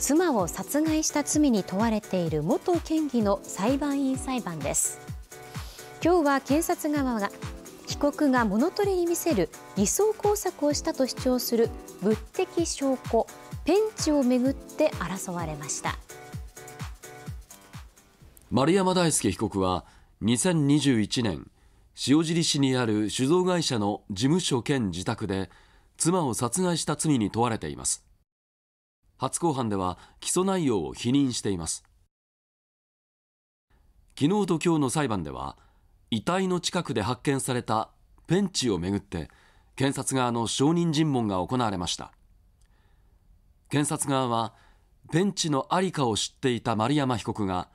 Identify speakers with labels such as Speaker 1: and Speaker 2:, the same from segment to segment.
Speaker 1: 妻を殺害した罪に問われている元県議の裁判員裁判です今日は検察側が被告が物取りに見せる偽装工作をしたと主張する物的証拠ペンチをめぐって争われました
Speaker 2: 丸山大輔被告は2021年塩尻市にある酒造会社の事務所兼自宅で妻を殺害した罪に問われています初公判では起訴内容を否認しています昨日と今日の裁判では遺体の近くで発見されたペンチをめぐって検察側の証人尋問が行われました検察側はペンチの在りかを知っていた丸山被告が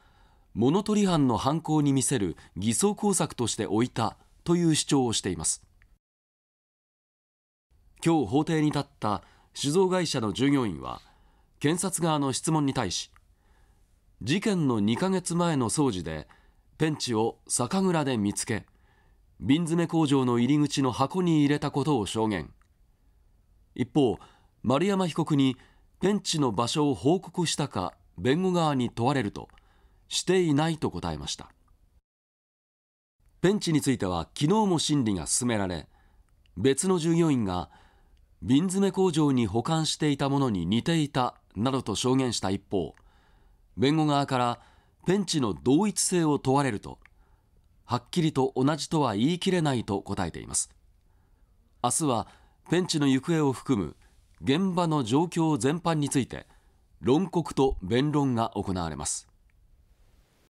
Speaker 2: 物取り犯の犯行に見せる偽装工作として置いたという主張をしています今日法廷に立った酒造会社の従業員は検察側の質問に対し事件の2ヶ月前の掃除でペンチを酒蔵で見つけ瓶詰め工場の入り口の箱に入れたことを証言一方丸山被告にペンチの場所を報告したか弁護側に問われるとしていないと答えましたペンチについては昨日も審理が進められ別の従業員が瓶詰め工場に保管していたものに似ていたなどと証言した一方弁護側からペンチの同一性を問われるとはっきりと同じとは言い切れないと答えています明日はペンチの行方を含む現場の状況全般について論告と弁論が行われます